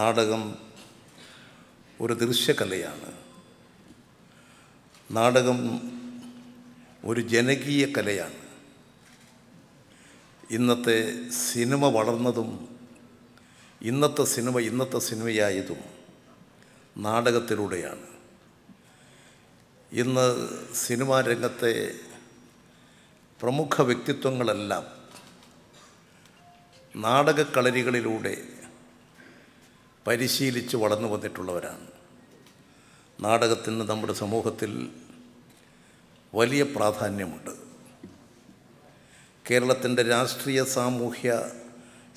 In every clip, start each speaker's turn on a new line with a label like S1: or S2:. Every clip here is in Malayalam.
S1: നാടകം ഒരു ദൃശ്യകലയാണ് നാടകം ഒരു ജനകീയ കലയാണ് ഇന്നത്തെ സിനിമ വളർന്നതും ഇന്നത്തെ സിനിമ ഇന്നത്തെ സിനിമയായതും നാടകത്തിലൂടെയാണ് ഇന്ന് സിനിമാ രംഗത്തെ പ്രമുഖ വ്യക്തിത്വങ്ങളെല്ലാം നാടകക്കളരികളിലൂടെ പരിശീലിച്ച് വളർന്നു വന്നിട്ടുള്ളവരാണ് നാടകത്തിന് നമ്മുടെ സമൂഹത്തിൽ വലിയ പ്രാധാന്യമുണ്ട് കേരളത്തിൻ്റെ രാഷ്ട്രീയ സാമൂഹ്യ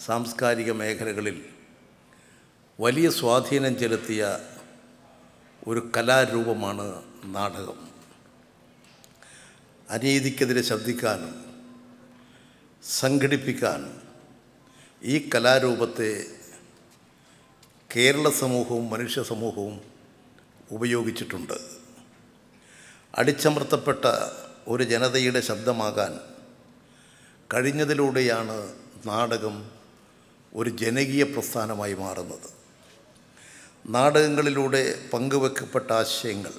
S1: സാംസ്കാരിക മേഖലകളിൽ വലിയ സ്വാധീനം ചെലുത്തിയ ഒരു കലാരൂപമാണ് നാടകം അനീതിക്കെതിരെ ശബ്ദിക്കാനും സംഘടിപ്പിക്കാനും ഈ കലാരൂപത്തെ കേരള സമൂഹവും മനുഷ്യ സമൂഹവും ഉപയോഗിച്ചിട്ടുണ്ട് അടിച്ചമർത്തപ്പെട്ട ഒരു ജനതയുടെ ശബ്ദമാകാൻ കഴിഞ്ഞതിലൂടെയാണ് നാടകം ഒരു ജനകീയ പ്രസ്ഥാനമായി മാറുന്നത് നാടകങ്ങളിലൂടെ പങ്കുവെക്കപ്പെട്ട ആശയങ്ങൾ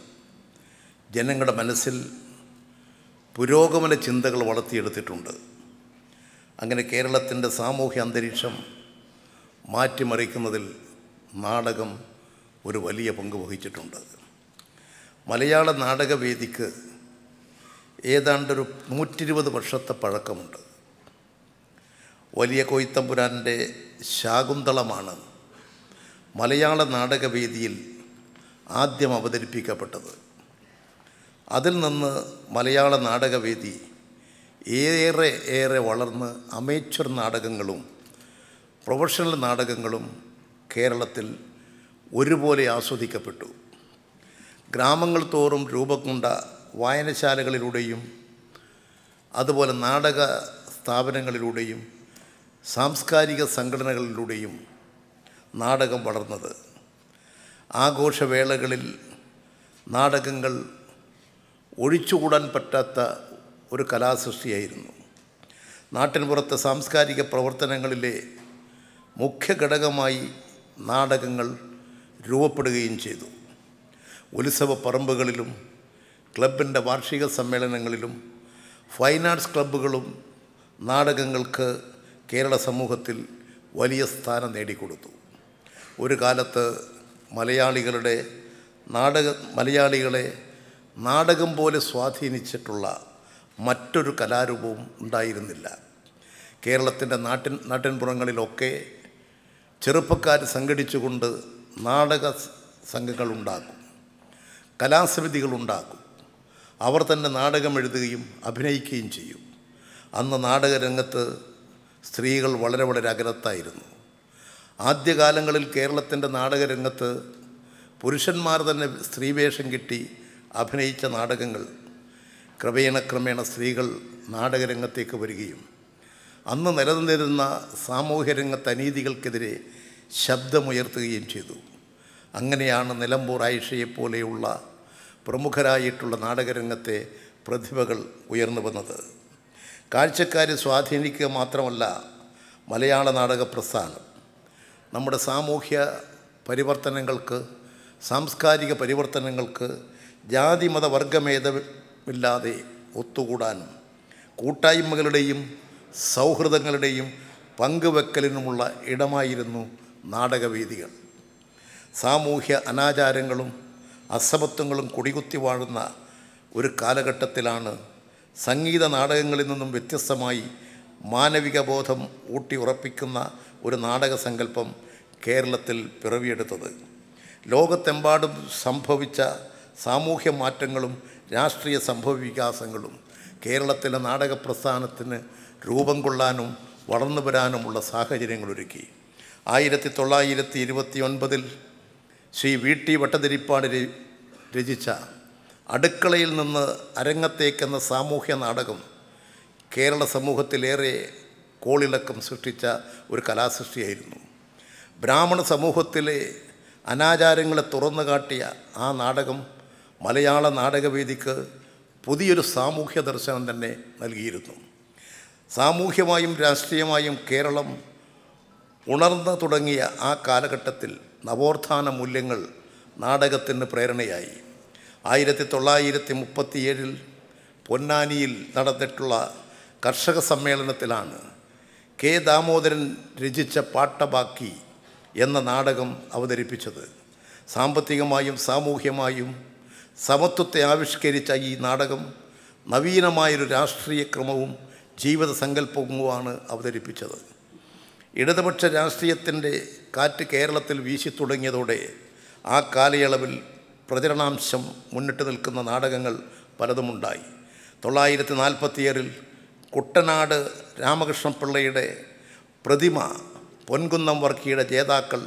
S1: ജനങ്ങളുടെ മനസ്സിൽ പുരോഗമന ചിന്തകൾ വളർത്തിയെടുത്തിട്ടുണ്ട് അങ്ങനെ കേരളത്തിൻ്റെ സാമൂഹ്യ അന്തരീക്ഷം മാറ്റിമറിക്കുന്നതിൽ നാടകം ഒരു വലിയ പങ്ക് വഹിച്ചിട്ടുണ്ട് മലയാള നാടകവേദിക്ക് ഏതാണ്ടൊരു നൂറ്റിരുപത് വർഷത്തെ പഴക്കമുണ്ട് വലിയ കൊയ്ത്തമ്പുരാൻ്റെ ശാകുന്തളമാണ് മലയാള നാടകവേദിയിൽ ആദ്യം അവതരിപ്പിക്കപ്പെട്ടത് അതിൽ നിന്ന് മലയാള നാടകവേദി ഏറെ ഏറെ വളർന്ന് അമേച്വർ നാടകങ്ങളും പ്രൊഫഷണൽ നാടകങ്ങളും കേരളത്തിൽ ഒരുപോലെ ആസ്വദിക്കപ്പെട്ടു ഗ്രാമങ്ങൾ തോറും രൂപം വായനശാലകളിലൂടെയും അതുപോലെ നാടക സ്ഥാപനങ്ങളിലൂടെയും സാംസ്കാരിക സംഘടനകളിലൂടെയും നാടകം വളർന്നത് ആഘോഷവേളകളിൽ നാടകങ്ങൾ ഒഴിച്ചുകൂടാൻ പറ്റാത്ത ഒരു കലാസൃഷ്ടിയായിരുന്നു പുറത്തെ സാംസ്കാരിക പ്രവർത്തനങ്ങളിലെ മുഖ്യ ഘടകമായി നാടകങ്ങൾ രൂപപ്പെടുകയും ചെയ്തു ഉത്സവ പറമ്പുകളിലും ക്ലബിൻ്റെ വാർഷിക സമ്മേളനങ്ങളിലും ഫൈൻ ആർട്സ് ക്ലബ്ബുകളും നാടകങ്ങൾക്ക് കേരള സമൂഹത്തിൽ വലിയ സ്ഥാനം നേടിക്കൊടുത്തു ഒരു കാലത്ത് മലയാളികളുടെ നാടക മലയാളികളെ നാടകം പോലെ സ്വാധീനിച്ചിട്ടുള്ള മറ്റൊരു കലാരൂപവും ഉണ്ടായിരുന്നില്ല കേരളത്തിൻ്റെ നാട്ടിൻ നാട്ടിൻപുറങ്ങളിലൊക്കെ ചെറുപ്പക്കാർ സംഘടിച്ചുകൊണ്ട് നാടക സംഘങ്ങളുണ്ടാക്കും കലാസമിതികളുണ്ടാക്കും അവർ തന്നെ നാടകം എഴുതുകയും അഭിനയിക്കുകയും ചെയ്യും അന്ന് നാടകരംഗത്ത് സ്ത്രീകൾ വളരെ വളരെ അകലത്തായിരുന്നു ആദ്യകാലങ്ങളിൽ കേരളത്തിൻ്റെ നാടകരംഗത്ത് പുരുഷന്മാർ തന്നെ സ്ത്രീവേഷം കിട്ടി അഭിനയിച്ച നാടകങ്ങൾ ക്രമേണ ക്രമേണ സ്ത്രീകൾ നാടകരംഗത്തേക്ക് വരികയും അന്ന് നിലനിന്നിരുന്ന സാമൂഹ്യ രംഗത്തെ അനീതികൾക്കെതിരെ ശബ്ദമുയർത്തുകയും ചെയ്തു അങ്ങനെയാണ് നിലമ്പൂർ ആയിഷയെപ്പോലെയുള്ള പ്രമുഖരായിട്ടുള്ള നാടകരംഗത്തെ പ്രതിഭകൾ ഉയർന്നു വന്നത് കാഴ്ചക്കാരെ സ്വാധീനിക്കുക മാത്രമല്ല മലയാള നാടക പ്രസ്ഥാനം നമ്മുടെ സാമൂഹ്യ പരിവർത്തനങ്ങൾക്ക് സാംസ്കാരിക പരിവർത്തനങ്ങൾക്ക് ജാതി മത ഒത്തുകൂടാനും കൂട്ടായ്മകളുടെയും സൗഹൃദങ്ങളുടെയും പങ്കുവെക്കലിനുമുള്ള ഇടമായിരുന്നു നാടകവേദികൾ സാമൂഹ്യ അനാചാരങ്ങളും അസമത്വങ്ങളും കുടികുത്തി വാഴുന്ന ഒരു കാലഘട്ടത്തിലാണ് സംഗീത നാടകങ്ങളിൽ നിന്നും വ്യത്യസ്തമായി മാനവിക ബോധം ഊട്ടി ഉറപ്പിക്കുന്ന ഒരു നാടക സങ്കല്പം കേരളത്തിൽ പിറവിയെടുത്തത് ലോകത്തെമ്പാടും സംഭവിച്ച സാമൂഹ്യ മാറ്റങ്ങളും രാഷ്ട്രീയ സംഭവ വികാസങ്ങളും കേരളത്തിലെ നാടക പ്രസ്ഥാനത്തിന് രൂപം കൊള്ളാനും വളർന്നു വരാനുമുള്ള ഒരുക്കി ആയിരത്തി തൊള്ളായിരത്തി ഇരുപത്തി ഒൻപതിൽ ശ്രീ വി ടി വട്ടതിരിപ്പാട് രചിച്ച അടുക്കളയിൽ നിന്ന് അരങ്ങത്തേക്കെന്ന സാമൂഹ്യ നാടകം കേരള സമൂഹത്തിലേറെ കോളിളക്കം സൃഷ്ടിച്ച ഒരു കലാസൃഷ്ടിയായിരുന്നു ബ്രാഹ്മണ സമൂഹത്തിലെ അനാചാരങ്ങളെ തുറന്നു കാട്ടിയ ആ നാടകം മലയാള നാടകവേദിക്ക് പുതിയൊരു സാമൂഹ്യ ദർശനം തന്നെ നൽകിയിരുന്നു സാമൂഹ്യമായും രാഷ്ട്രീയമായും കേരളം ഉണർന്നു തുടങ്ങിയ ആ കാലഘട്ടത്തിൽ നവോത്ഥാന മൂല്യങ്ങൾ നാടകത്തിന് പ്രേരണയായി ആയിരത്തി തൊള്ളായിരത്തി മുപ്പത്തിയേഴിൽ പൊന്നാനിയിൽ നടന്നിട്ടുള്ള കർഷക സമ്മേളനത്തിലാണ് കെ ദാമോദരൻ രചിച്ച പാട്ടബാക്കി എന്ന നാടകം അവതരിപ്പിച്ചത് സാമ്പത്തികമായും സാമൂഹ്യമായും സമത്വത്തെ ആവിഷ്കരിച്ച ഈ നാടകം നവീനമായൊരു രാഷ്ട്രീയ ക്രമവും ജീവിത സങ്കല്പവുമാണ് അവതരിപ്പിച്ചത് ഇടതുപക്ഷ രാഷ്ട്രീയത്തിൻ്റെ കാറ്റ് കേരളത്തിൽ വീശി തുടങ്ങിയതോടെ ആ കാലയളവിൽ പ്രചരണാംശം മുന്നിട്ട് നിൽക്കുന്ന നാടകങ്ങൾ പലതുമുണ്ടായി തൊള്ളായിരത്തി നാൽപ്പത്തിയേറിൽ കുട്ടനാട് രാമകൃഷ്ണപിള്ളയുടെ പ്രതിമ പൊൻകുന്നം വർക്കിയുടെ ജേതാക്കൾ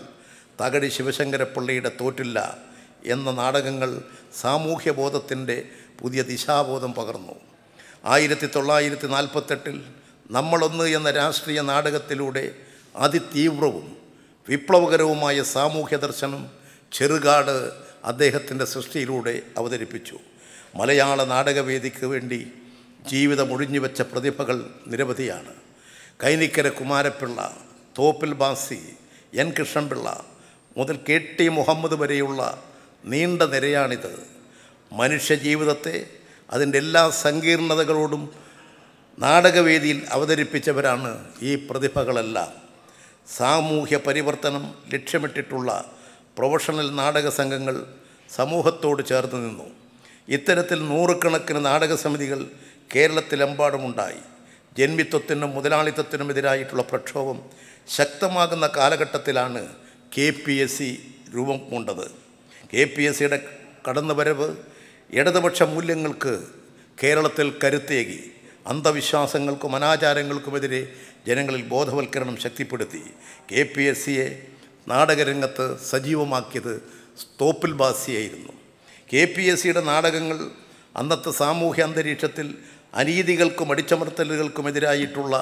S1: തകടി ശിവശങ്കരപ്പിള്ളയുടെ തോറ്റില്ല എന്ന നാടകങ്ങൾ സാമൂഹ്യബോധത്തിൻ്റെ പുതിയ ദിശാബോധം പകർന്നു ആയിരത്തി തൊള്ളായിരത്തി നാൽപ്പത്തെട്ടിൽ നമ്മളൊന്ന് എന്ന രാഷ്ട്രീയ നാടകത്തിലൂടെ അതിതീവ്രവും വിപ്ലവകരവുമായ സാമൂഹ്യ ദർശനം ചെറുകാട് അദ്ദേഹത്തിൻ്റെ സൃഷ്ടിയിലൂടെ അവതരിപ്പിച്ചു മലയാള നാടകവേദിക്ക് വേണ്ടി ജീവിതം ഒഴിഞ്ഞുവെച്ച പ്രതിഭകൾ നിരവധിയാണ് കൈനിക്കര കുമാരപ്പിള്ള തോപ്പിൽ ബാസി എൻ കൃഷ്ണൻപിള്ള മുതൽ കെ ടി മുഹമ്മദ് വരെയുള്ള നീണ്ട നിരയാണിത് മനുഷ്യജീവിതത്തെ അതിൻ്റെ എല്ലാ സങ്കീർണതകളോടും നാടകവേദിയിൽ അവതരിപ്പിച്ചവരാണ് ഈ പ്രതിഭകളെല്ലാം സാമൂഹ്യ പരിവർത്തനം ലക്ഷ്യമിട്ടിട്ടുള്ള പ്രൊഫഷണൽ നാടക സംഘങ്ങൾ സമൂഹത്തോട് ചേർന്ന് നിന്നു ഇത്തരത്തിൽ നൂറുകണക്കിന് നാടക സമിതികൾ കേരളത്തിലെമ്പാടുമുണ്ടായി ജന്മിത്വത്തിനും മുതലാളിത്തത്തിനും എതിരായിട്ടുള്ള പ്രക്ഷോഭം ശക്തമാകുന്ന കാലഘട്ടത്തിലാണ് കെ പി എസ് സി രൂപം കൊണ്ടത് കെ പി എസ് സിയുടെ കടന്നുവരവ് ഇടതുപക്ഷ മൂല്യങ്ങൾക്ക് കേരളത്തിൽ കരുത്തേകി അന്ധവിശ്വാസങ്ങൾക്കും അനാചാരങ്ങൾക്കുമെതിരെ ജനങ്ങളിൽ ബോധവൽക്കരണം ശക്തിപ്പെടുത്തി കെ പി എസ് സിയെ നാടകരംഗത്ത് സജീവമാക്കിയത് സ്തോപ്പിൽ ബാസിയായിരുന്നു കെ പി എസ് സിയുടെ നാടകങ്ങൾ അന്നത്തെ സാമൂഹ്യ അന്തരീക്ഷത്തിൽ അനീതികൾക്കും അടിച്ചമർത്തലുകൾക്കുമെതിരായിട്ടുള്ള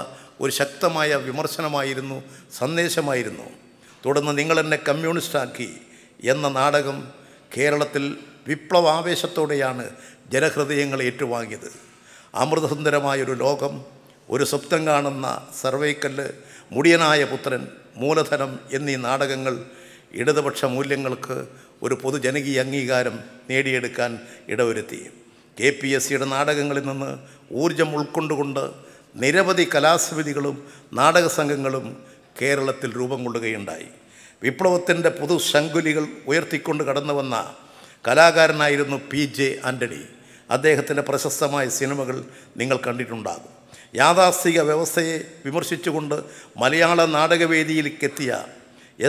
S1: ഒരു ശക്തമായ വിമർശനമായിരുന്നു സന്ദേശമായിരുന്നു തുടർന്ന് നിങ്ങളെന്നെ കമ്മ്യൂണിസ്റ്റാക്കി എന്ന നാടകം കേരളത്തിൽ വിപ്ലവാവേശത്തോടെയാണ് ജനഹൃദയങ്ങൾ ഏറ്റുവാങ്ങിയത് അമൃതസുന്ദരമായൊരു ലോകം ഒരു സ്വപ്നം കാണുന്ന സർവൈക്കല്ല് മുടിയനായ പുത്രൻ മൂലധനം എന്നീ നാടകങ്ങൾ ഇടതുപക്ഷ മൂല്യങ്ങൾക്ക് ഒരു പൊതുജനകീയ അംഗീകാരം നേടിയെടുക്കാൻ ഇടവരുത്തി കെ പി എസ് സിയുടെ നാടകങ്ങളിൽ നിന്ന് ഊർജം ഉൾക്കൊണ്ടുകൊണ്ട് നിരവധി കലാസമിതികളും നാടക സംഘങ്ങളും കേരളത്തിൽ രൂപം കൊള്ളുകയുണ്ടായി വിപ്ലവത്തിൻ്റെ പുതു ശങ്കുലികൾ ഉയർത്തിക്കൊണ്ട് കടന്നു വന്ന കലാകാരനായിരുന്നു പി ജെ ആൻ്റണി അദ്ദേഹത്തിൻ്റെ പ്രശസ്തമായ സിനിമകൾ നിങ്ങൾ കണ്ടിട്ടുണ്ടാകും യാഥാസ്ഥിക വ്യവസ്ഥയെ വിമർശിച്ചുകൊണ്ട് മലയാള നാടകവേദിയിലേക്കെത്തിയ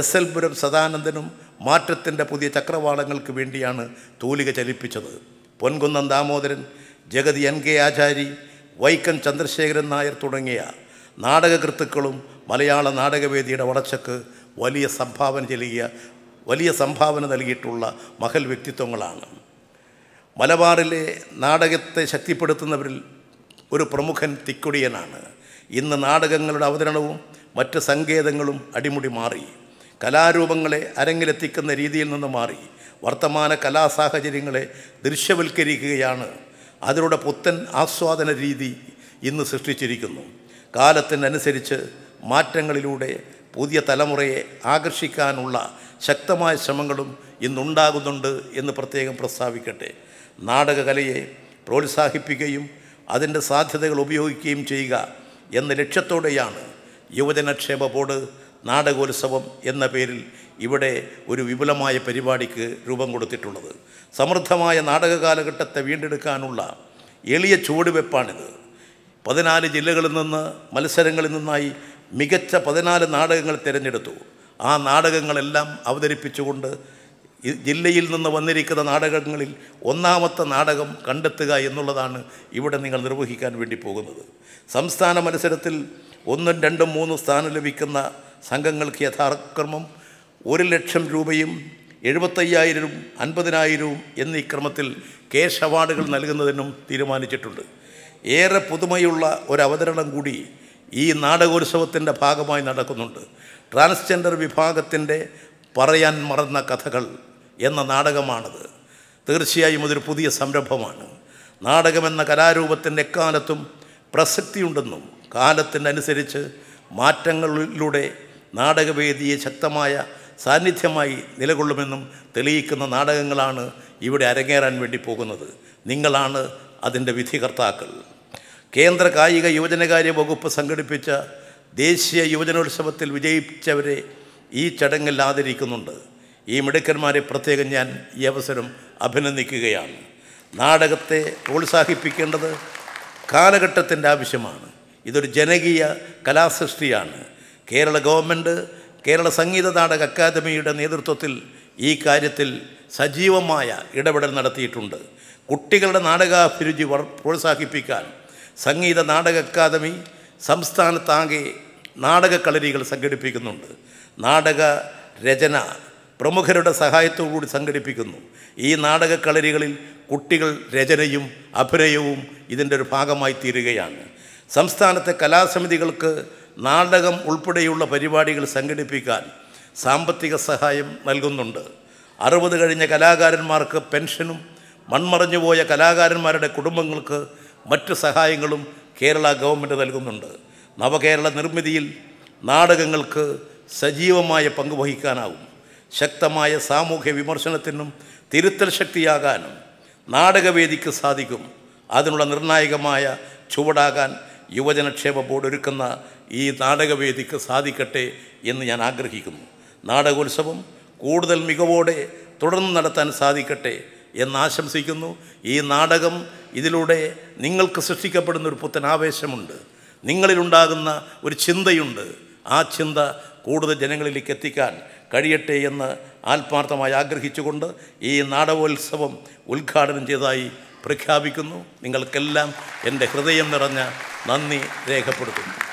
S1: എസ് എൽ പുരം സദാനന്ദനും മാറ്റത്തിൻ്റെ പുതിയ ചക്രവാളങ്ങൾക്ക് വേണ്ടിയാണ് തൂലിക ചലിപ്പിച്ചത് പൊൻകുന്നം ദാമോദരൻ ജഗതി എൻ കെ ആചാരി വൈക്കം ചന്ദ്രശേഖരൻ നായർ തുടങ്ങിയ നാടകകൃത്തുക്കളും മലയാള നാടകവേദിയുടെ വളർച്ചയ്ക്ക് വലിയ സംഭാവന ചെലുകിയ വലിയ സംഭാവന നൽകിയിട്ടുള്ള മഹൽ വ്യക്തിത്വങ്ങളാണ് മലബാറിലെ നാടകത്തെ ശക്തിപ്പെടുത്തുന്നവരിൽ ഒരു പ്രമുഖൻ തിക്കൊടിയനാണ് ഇന്ന് നാടകങ്ങളുടെ അവതരണവും മറ്റ് സങ്കേതങ്ങളും അടിമുടി മാറി കലാരൂപങ്ങളെ അരങ്ങിലെത്തിക്കുന്ന രീതിയിൽ നിന്ന് മാറി വർത്തമാന കലാസാഹചര്യങ്ങളെ ദൃശ്യവൽക്കരിക്കുകയാണ് അതിലൂടെ പുത്തൻ ആസ്വാദന രീതി ഇന്ന് സൃഷ്ടിച്ചിരിക്കുന്നു കാലത്തിനനുസരിച്ച് മാറ്റങ്ങളിലൂടെ പുതിയ തലമുറയെ ആകർഷിക്കാനുള്ള ശക്തമായ ശ്രമങ്ങളും ഇന്നുണ്ടാകുന്നുണ്ട് എന്ന് പ്രത്യേകം പ്രസ്താവിക്കട്ടെ നാടകകലയെ പ്രോത്സാഹിപ്പിക്കുകയും അതിൻ്റെ സാധ്യതകൾ ഉപയോഗിക്കുകയും ചെയ്യുക എന്ന ലക്ഷ്യത്തോടെയാണ് യുവജനക്ഷേമ ബോർഡ് നാടകോത്സവം എന്ന പേരിൽ ഇവിടെ ഒരു വിപുലമായ പരിപാടിക്ക് രൂപം കൊടുത്തിട്ടുള്ളത് സമൃദ്ധമായ നാടക കാലഘട്ടത്തെ വീണ്ടെടുക്കാനുള്ള എളിയ ചുവടുവെപ്പാണിത് പതിനാല് ജില്ലകളിൽ നിന്ന് മത്സരങ്ങളിൽ നിന്നായി മികച്ച പതിനാല് നാടകങ്ങൾ തിരഞ്ഞെടുത്തു ആ നാടകങ്ങളെല്ലാം അവതരിപ്പിച്ചുകൊണ്ട് ജില്ലയിൽ നിന്ന് വന്നിരിക്കുന്ന നാടകങ്ങളിൽ ഒന്നാമത്തെ നാടകം കണ്ടെത്തുക എന്നുള്ളതാണ് ഇവിടെ നിങ്ങൾ നിർവഹിക്കാൻ വേണ്ടി പോകുന്നത് സംസ്ഥാന മത്സരത്തിൽ ഒന്നും രണ്ടും മൂന്നും സ്ഥാനം ലഭിക്കുന്ന സംഘങ്ങൾക്ക് യഥാക്രമം ഒരു ലക്ഷം രൂപയും എഴുപത്തയ്യായിരവും അൻപതിനായിരവും എന്നീ ക്രമത്തിൽ കേഷ് അവാർഡുകൾ നൽകുന്നതിനും തീരുമാനിച്ചിട്ടുണ്ട് ഏറെ പുതുമയുള്ള ഒരു അവതരണം കൂടി ഈ നാടകോത്സവത്തിൻ്റെ ഭാഗമായി നടക്കുന്നുണ്ട് ട്രാൻസ്ജെൻഡർ വിഭാഗത്തിൻ്റെ പറയാൻ മറന്ന കഥകൾ എന്ന നാടകമാണത് തീർച്ചയായും അതൊരു പുതിയ സംരംഭമാണ് നാടകമെന്ന കലാരൂപത്തിൻ്റെ എക്കാലത്തും പ്രസക്തിയുണ്ടെന്നും കാലത്തിനനുസരിച്ച് മാറ്റങ്ങളിലൂടെ നാടകവേദിയെ ശക്തമായ സാന്നിധ്യമായി നിലകൊള്ളുമെന്നും തെളിയിക്കുന്ന നാടകങ്ങളാണ് ഇവിടെ അരങ്ങേറാൻ വേണ്ടി പോകുന്നത് നിങ്ങളാണ് അതിൻ്റെ വിധികർത്താക്കൾ കേന്ദ്ര കായിക യുവജനകാര്യ വകുപ്പ് സംഘടിപ്പിച്ച ദേശീയ യുവജനോത്സവത്തിൽ വിജയിച്ചവരെ ഈ ചടങ്ങിൽ ആദരിക്കുന്നുണ്ട് ഈ മിടുക്കന്മാരെ പ്രത്യേകം ഞാൻ ഈ അവസരം അഭിനന്ദിക്കുകയാണ് നാടകത്തെ പ്രോത്സാഹിപ്പിക്കേണ്ടത് കാലഘട്ടത്തിൻ്റെ ആവശ്യമാണ് ഇതൊരു ജനകീയ കലാസൃഷ്ടിയാണ് കേരള ഗവൺമെൻറ് കേരള സംഗീത നാടക അക്കാദമിയുടെ നേതൃത്വത്തിൽ ഈ കാര്യത്തിൽ സജീവമായ ഇടപെടൽ നടത്തിയിട്ടുണ്ട് കുട്ടികളുടെ നാടകാഭിരുചി പ്രോത്സാഹിപ്പിക്കാൻ സംഗീത നാടക അക്കാദമി സംസ്ഥാനത്താകെ നാടകക്കളരികൾ സംഘടിപ്പിക്കുന്നുണ്ട് നാടക രചന പ്രമുഖരുടെ സഹായത്തോടുകൂടി സംഘടിപ്പിക്കുന്നു ഈ നാടകക്കളരികളിൽ കുട്ടികൾ രചനയും അഭിനയവും ഇതിൻ്റെ ഒരു ഭാഗമായി തീരുകയാണ് സംസ്ഥാനത്തെ കലാസമിതികൾക്ക് നാടകം ഉൾപ്പെടെയുള്ള പരിപാടികൾ സംഘടിപ്പിക്കാൻ സാമ്പത്തിക സഹായം നൽകുന്നുണ്ട് അറുപത് കഴിഞ്ഞ കലാകാരന്മാർക്ക് പെൻഷനും മൺമറഞ്ഞുപോയ കലാകാരന്മാരുടെ കുടുംബങ്ങൾക്ക് മറ്റ് സഹായങ്ങളും കേരള ഗവൺമെൻറ് നൽകുന്നുണ്ട് നവകേരള നിർമ്മിതിയിൽ നാടകങ്ങൾക്ക് സജീവമായ പങ്ക് വഹിക്കാനാവും ശക്തമായ സാമൂഹ്യ വിമർശനത്തിനും തിരുത്തൽ ശക്തിയാകാനും നാടകവേദിക്ക് സാധിക്കും അതിനുള്ള നിർണായകമായ ചുവടാകാൻ യുവജനക്ഷേമ ബോർഡ് ഒരുക്കുന്ന ഈ നാടകവേദിക്ക് സാധിക്കട്ടെ എന്ന് ഞാൻ ആഗ്രഹിക്കുന്നു നാടകോത്സവം കൂടുതൽ മികവോടെ തുടർന്ന് നടത്താൻ സാധിക്കട്ടെ എന്നാശംസിക്കുന്നു ഈ നാടകം ഇതിലൂടെ നിങ്ങൾക്ക് സൃഷ്ടിക്കപ്പെടുന്ന ഒരു പുത്തൻ ആവേശമുണ്ട് നിങ്ങളിലുണ്ടാകുന്ന ഒരു ചിന്തയുണ്ട് ആ ചിന്ത കൂടുതൽ ജനങ്ങളിലേക്ക് എത്തിക്കാൻ കഴിയട്ടെ എന്ന് ആത്മാർത്ഥമായി ആഗ്രഹിച്ചുകൊണ്ട് ഈ നാടകോത്സവം ഉദ്ഘാടനം ചെയ്തതായി പ്രഖ്യാപിക്കുന്നു നിങ്ങൾക്കെല്ലാം എൻ്റെ ഹൃദയം നിറഞ്ഞ നന്ദി രേഖപ്പെടുത്തുന്നു